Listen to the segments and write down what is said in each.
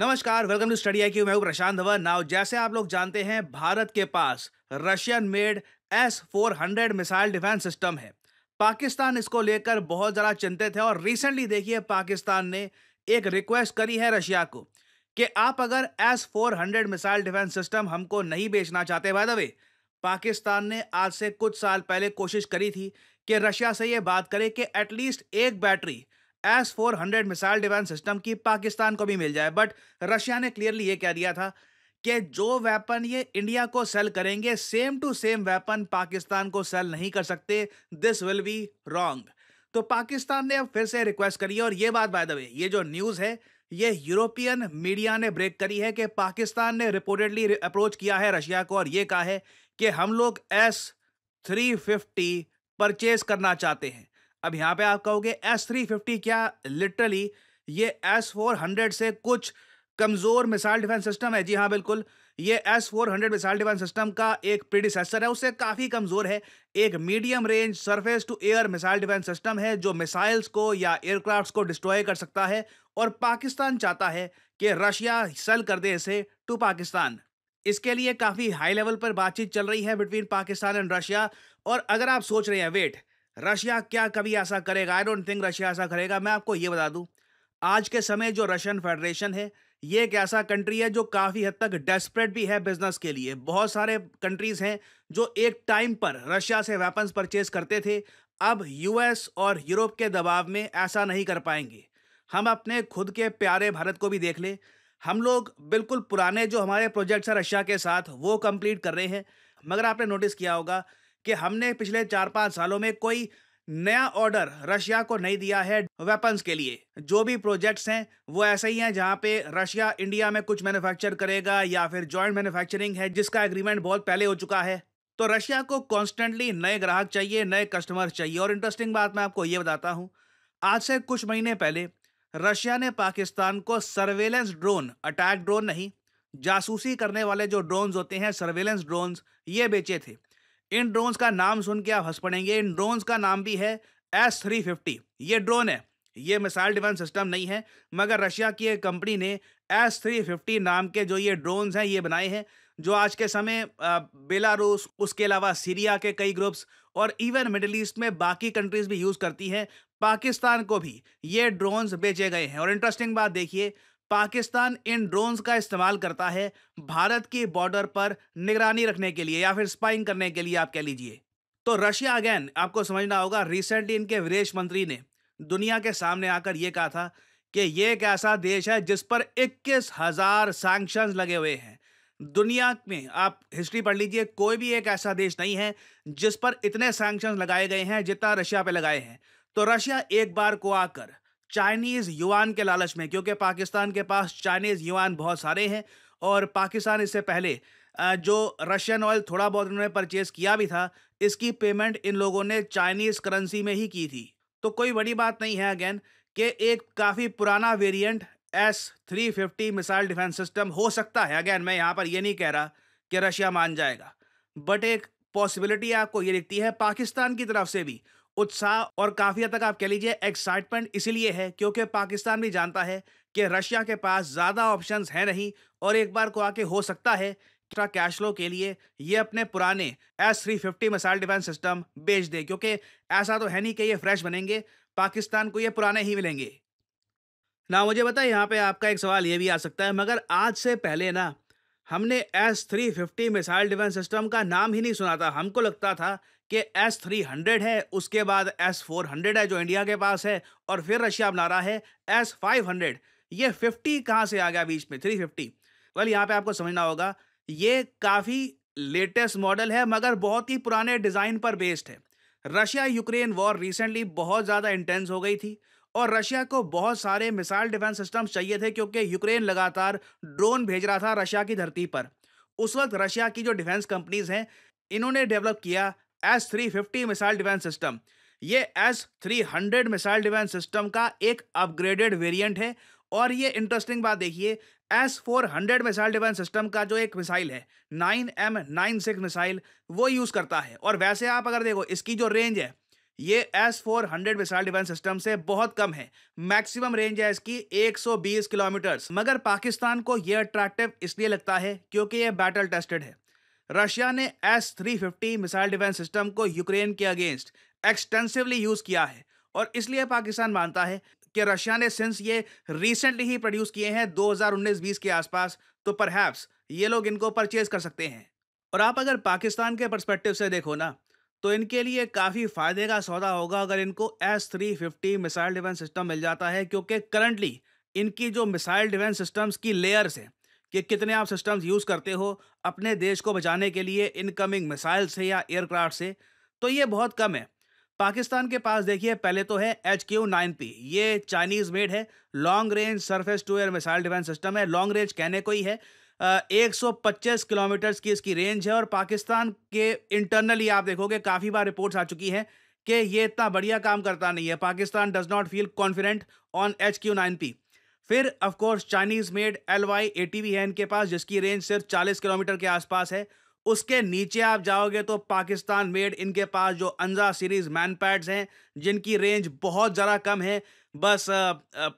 नमस्कार welcome to study I Q मैं Prashant Dhawan now जैसे आप लोग जानते हैं भारत के पास Russian made S four hundred missile defence system है पाकिस्तान इसको लेकर बहुत ज़्यादा चिंतित है और रिसेंटली देखिए पाकिस्तान ने एक रिक्वेस्ट करी है रशिया को कि आप अगर S four hundred missile defence system हमको नहीं बेचना चाहते बाय द वे पाकिस्तान ने आज से कुछ साल पहले कोशिश करी थी कि रशिया से ये बात करे कि एटलीस्ट एक battery S four hundred missile defence system की पाकिस्तान को भी मिल जाए बट रशिया ने क्लियरली ये कह दिया था कि जो वेपन ये इंडिया को सेल करेंगे same to same weapon Pakistan को सेल नहीं कर सकते दिस विल बी रॉन्ग तो पाकिस्तान ने अब फिर से रिक्वेस्ट करी है और ये बात बाय द वे ये जो न्यूज़ है ये यूरोपियन मीडिया ने ब्रेक करी है कि पाकिस्तान ने रिपोर्टेडली अप्रोच किया है रशिया को और ये कहा है कि हम लोग एस थ्री फिफ्टी परचेज करना चाहते हैं अब यहाँ पे आप कहोगे एस थ्री फिफ्टी क्या लिटरली ये एस फोर हंड्रेड से कुछ कमज़ोर मिसाइल डिफेंस सिस्टम है जी हाँ बिल्कुल ये S four hundred missile defence system का एक प्रीडिसेसर है उससे काफ़ी कमज़ोर है एक medium range surface to air missile defence system है जो मिसाइल्स को या एयरक्राफ्ट को डिस्ट्रॉय कर सकता है और पाकिस्तान चाहता है कि रशिया सेल कर दे इसे टू पाकिस्तान इसके लिए काफ़ी हाई लेवल पर बातचीत चल रही है बिटवीन पाकिस्तान एंड रशिया और अगर आप सोच रहे हैं वेट रशिया क्या कभी ऐसा करेगा आई डोंट थिंक रशिया ऐसा करेगा मैं आपको ये बता दूं आज के समय जो रशियन फेडरेशन है ये एक ऐसा कंट्री है जो काफ़ी हद तक डेस्परेट भी है बिजनेस के लिए बहुत सारे कंट्रीज़ हैं जो एक टाइम पर रशिया से वेपन्स परचेज करते थे अब यूएस और यूरोप के दबाव में ऐसा नहीं कर पाएंगे हम अपने खुद के प्यारे भारत को भी देख लें हम लोग बिल्कुल पुराने जो हमारे प्रोजेक्ट्स हैं रशिया के साथ वो कंप्लीट कर रहे हैं मगर आपने नोटिस किया होगा कि हमने पिछले चार पाँच सालों में कोई नया ऑर्डर रशिया को नहीं दिया है वेपन्स के लिए जो भी प्रोजेक्ट्स हैं वो ऐसे ही हैं जहाँ पे रशिया इंडिया में कुछ मैन्युफैक्चर करेगा या फिर जॉइंट मैन्युफैक्चरिंग है जिसका एग्रीमेंट बहुत पहले हो चुका है तो रशिया को कॉन्स्टेंटली नए ग्राहक चाहिए नए कस्टमर चाहिए और इंटरेस्टिंग बात मैं आपको ये बताता हूँ आज से कुछ महीने पहले रशिया ने पाकिस्तान को सर्वेलेंस ड्रोन अटैक ड्रोन नहीं जासूसी करने वाले जो ड्रोन्स होते हैं सर्वेलेंस ड्रोन्स ये बेचे थे इन ड्रोन्स का नाम सुन के आप हंस पड़ेंगे इन ड्रोन्स का नाम भी है एस थ्री फिफ्टी ये ड्रोन है ये मिसाइल डिफेंस सिस्टम नहीं है मगर रशिया की एक कंपनी ने एस थ्री फिफ्टी नाम के जो ये ड्रोन्स हैं ये बनाए हैं जो आज के समय बेलारूस उसके अलावा सीरिया के कई ग्रुप्स और इवन मिडल ईस्ट में बाकी कंट्रीज भी यूज़ करती हैं पाकिस्तान को भी ये ड्रोन्स बेचे गए हैं और इंटरेस्टिंग बात देखिए पाकिस्तान इन ड्रोन्स का इस्तेमाल करता है भारत के बॉर्डर पर निगरानी रखने के लिए या फिर स्पाइंग करने के लिए आप कह लीजिए तो रशिया अगेन आपको समझना होगा रिसेंटली इनके विदेश मंत्री ने दुनिया के सामने आकर ये कहा था कि ये एक ऐसा देश है जिस पर इक्कीस हज़ार सैंक्शन लगे हुए हैं दुनिया में आप हिस्ट्री पढ़ लीजिए कोई भी एक ऐसा देश नहीं है जिस पर इतने सैंक्शन लगाए गए हैं जितना रशिया पे लगाए हैं तो रशिया एक बार को आकर चाइनीज़ युआन के लालच में क्योंकि पाकिस्तान के पास चाइनीज़ युआन बहुत सारे हैं और पाकिस्तान इससे पहले जो रशियन ऑयल थोड़ा बहुत उन्होंने परचेज़ किया भी था इसकी पेमेंट इन लोगों ने चाइनीज़ करेंसी में ही की थी तो कोई बड़ी बात नहीं है अगेन कि एक काफ़ी पुराना variant S three fifty missile defence system हो सकता है अगेन मैं यहाँ पर यह नहीं कह रहा कि रशिया मान जाएगा बट एक पॉसिबिलिटी आपको ये दिखती है पाकिस्तान की तरफ से भी उत्साह और काफ़ी हद तक आप कह लीजिए एक्साइटमेंट इसीलिए है क्योंकि पाकिस्तान भी जानता है कि रशिया के पास ज़्यादा ऑप्शंस हैं नहीं और एक बार को आके हो सकता है एक्स्ट्रा कैश फ्लो के लिए ये अपने पुराने S three fifty missile defence system बेच दें क्योंकि ऐसा तो है नहीं कि ये फ्रेश बनेंगे पाकिस्तान को ये पुराने ही मिलेंगे ना मुझे बताए यहाँ पे आपका एक सवाल ये भी आ सकता है मगर आज से पहले ना हमने S three fifty missile defence system का नाम ही नहीं सुना था हमको लगता था कि एस थ्री हंड्रेड है उसके बाद एस फोर हंड्रेड है जो इंडिया के पास है और फिर रशिया बना रहा है एस फाइव हंड्रेड ये फिफ्टी कहाँ से आ गया बीच में थ्री फिफ्टी वेल यहाँ पे आपको समझना होगा ये काफ़ी लेटेस्ट मॉडल है मगर बहुत ही पुराने डिज़ाइन पर बेस्ड है रशिया यूक्रेन वॉर रिसेंटली बहुत ज़्यादा इंटेंस हो गई थी और रशिया को बहुत सारे मिसाइल डिफेंस सिस्टम चाहिए थे क्योंकि यूक्रेन लगातार ड्रोन भेज रहा था रशिया की धरती पर उस वक्त रशिया की जो डिफेंस कंपनीज हैं इन्होंने डेवलप किया S three fifty missile defence system ये S three hundred missile defence system का एक अपग्रेडेड वेरिएंट है और ये इंटरेस्टिंग बात देखिए S four hundred missile defence system का जो एक मिसाइल है nine M nine six missile वो यूज़ करता है और वैसे आप अगर देखो इसकी जो रेंज है ये S four hundred missile defence system से बहुत कम है मैक्सिमम रेंज है इसकी 120 किलोमीटर मगर पाकिस्तान को यह अट्रैक्टिव इसलिए लगता है क्योंकि यह बैटल टेस्टेड है रशिया ने S three fifty missile defence system को यूक्रेन के अगेंस्ट एक्सटेंसिवली यूज़ किया है और इसलिए पाकिस्तान मानता है कि रशिया ने सिंस ये रिसेंटली ही प्रोड्यूस किए हैं 2019-20 के आसपास तो परहैप्स ये लोग इनको परचेज कर सकते हैं और आप अगर पाकिस्तान के परस्पेक्टिव से देखो ना तो इनके लिए काफ़ी फायदे का सौदा होगा अगर इनको S three fifty missile defence system मिल जाता है क्योंकि करंटली इनकी जो मिसाइल डिफेंस सिस्टम्स की लेयर्स हैं कि कितने आप सिस्टम्स यूज़ करते हो अपने देश को बचाने के लिए इनकमिंग मिसाइल से या एयरक्राफ्ट से तो ये बहुत कम है पाकिस्तान के पास देखिए पहले तो है एच क्यू नाइन पी ये चाइनीज मेड है long range surface to air missile defence system है लॉन्ग रेंज कहने को ही है एक सौ पच्चीस किलोमीटर्स की इसकी रेंज है और पाकिस्तान के इंटरनली आप देखोगे काफ़ी बार रिपोर्ट्स आ चुकी हैं कि ये इतना बढ़िया काम करता नहीं है Pakistan does not feel confident on H Q nine P फिर of course Chinese made L Y eighty V है इनके पास जिसकी रेंज सिर्फ 40 किलोमीटर के आसपास है उसके नीचे आप जाओगे तो पाकिस्तान मेड इनके पास जो अंजा सीरीज मैन पैड्स हैं जिनकी रेंज बहुत ज़रा कम है बस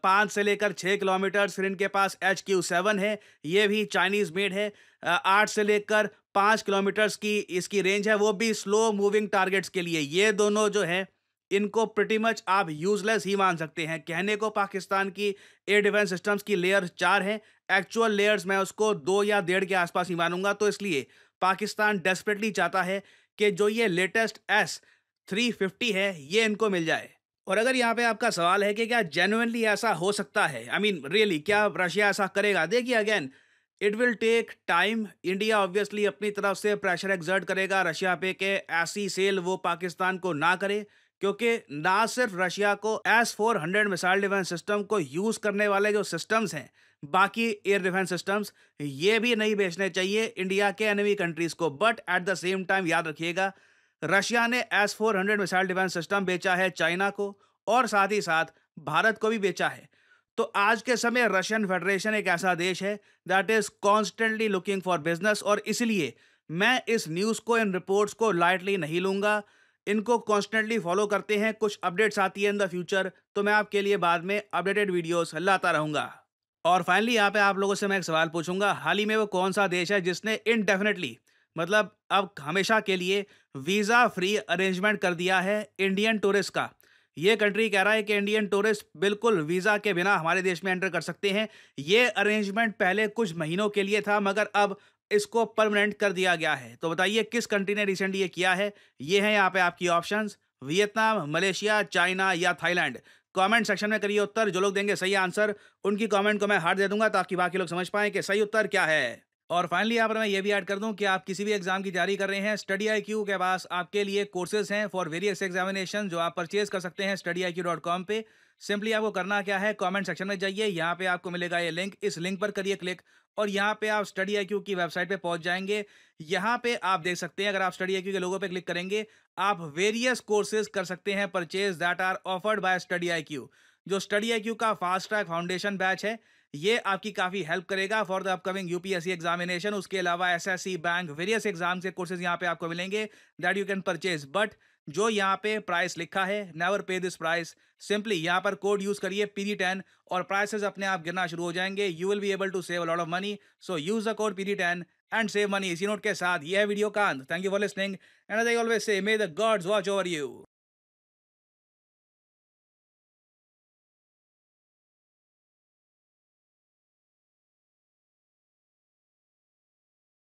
पाँच से लेकर छः किलोमीटर फिर इनके पास एच क्यू सेवन है ये भी चाइनीज़ मेड है आठ से लेकर पाँच किलोमीटर्स की इसकी रेंज है वो भी स्लो मूविंग टारगेट्स के लिए ये दोनों जो हैं इनको प्रिटी मच आप यूजलेस ही मान सकते हैं कहने को पाकिस्तान की एयर डिफेंस सिस्टम्स की लेयर चार हैं एक्चुअल लेयर्स मैं उसको दो या डेढ़ के आसपास ही मानूंगा तो इसलिए पाकिस्तान डेस्परेटली चाहता है कि जो ये लेटेस्ट एस थ्री फिफ्टी है ये इनको मिल जाए और अगर यहाँ पे आपका सवाल है कि क्या जेनुनली ऐसा हो सकता है आई मीन रियली क्या रशिया ऐसा करेगा देखिए again it will take time India obviously अपनी तरफ से प्रेशर एग्जर्ट करेगा रशिया पे कि ऐसी सेल वो पाकिस्तान को ना करे क्योंकि ना सिर्फ रशिया को S four hundred missile defence system को यूज़ करने वाले जो सिस्टम्स हैं बाकी एयर डिफेंस सिस्टम्स ये भी नहीं बेचने चाहिए इंडिया के एनिमी कंट्रीज को but at the same time याद रखिएगा रशिया ने S four hundred missile defence system बेचा है चाइना को और साथ ही साथ भारत को भी बेचा है तो आज के समय रशियन फेडरेशन एक ऐसा देश है that is constantly looking for business और इसलिए मैं इस न्यूज़ को इन रिपोर्ट्स को लाइटली नहीं लूँगा इनको कॉन्स्टेंटली फॉलो करते हैं कुछ अपडेट्स आती है इन द फ्यूचर तो मैं आपके लिए बाद में अपडेटेड वीडियोस लाता रहूँगा और फाइनली यहाँ पे आप लोगों से मैं एक सवाल पूछूंगा हाल ही में वो कौन सा देश है जिसने इनडेफिनेटली मतलब अब हमेशा के लिए वीज़ा फ्री अरेंजमेंट कर दिया है इंडियन टूरिस्ट का ये कंट्री कह रहा है कि इंडियन टूरिस्ट बिल्कुल वीज़ा के बिना हमारे देश में एंटर कर सकते हैं ये अरेंजमेंट पहले कुछ महीनों के लिए था मगर अब इसको परमानेंट कर दिया गया है तो बताइए किस कंट्री ने रिसेंटली ये किया है ये है यहाँ पे आपकी ऑप्शन वियतनाम मलेशिया चाइना या थाईलैंड कमेंट सेक्शन में करिए उत्तर जो लोग देंगे सही आंसर उनकी कमेंट को मैं हार दे दूंगा ताकि बाकी लोग समझ पाएं कि सही उत्तर क्या है और फाइनली यहाँ पर मैं ये भी ऐड कर दूं कि आप किसी भी एग्जाम की तैयारी कर रहे हैं स्टडी आई क्यू के पास आपके लिए कोर्सेज हैं फॉर वेरियस एग्जामिनेशन जो आप परचेज कर सकते हैं Study I Q dot com पे सिंपली आपको करना क्या है कमेंट सेक्शन में जाइए यहाँ पे आपको मिलेगा ये लिंक इस लिंक पर करिए क्लिक और यहाँ पे आप स्टडी आई की वेबसाइट पे पहुंच जाएंगे यहाँ पे आप देख सकते हैं अगर आप स्टडी आई के लोगों पर क्लिक करेंगे आप वेरियस कोर्सेज कर सकते हैं purchase that are offered by Study I जो स्टडी आई का फास्ट ट्रैक फाउंडेशन बैच है ये आपकी काफ़ी हेल्प करेगा for the upcoming UPSC examination उसके अलावा एसएससी बैंक वेरियस एग्जाम के कोर्सेज यहाँ पे आपको मिलेंगे that you can purchase but जो यहाँ पे प्राइस लिखा है नेवर पे दिस प्राइस सिंपली यहाँ पर कोड यूज करिए पी डी टेन और प्राइसेज अपने आप गिरना शुरू हो जाएंगे you will be able to save lot of money so use the code P D ten and save money इसी नोट के साथ यह वीडियो का अंत thank you for listening and I always say may the gods watch over you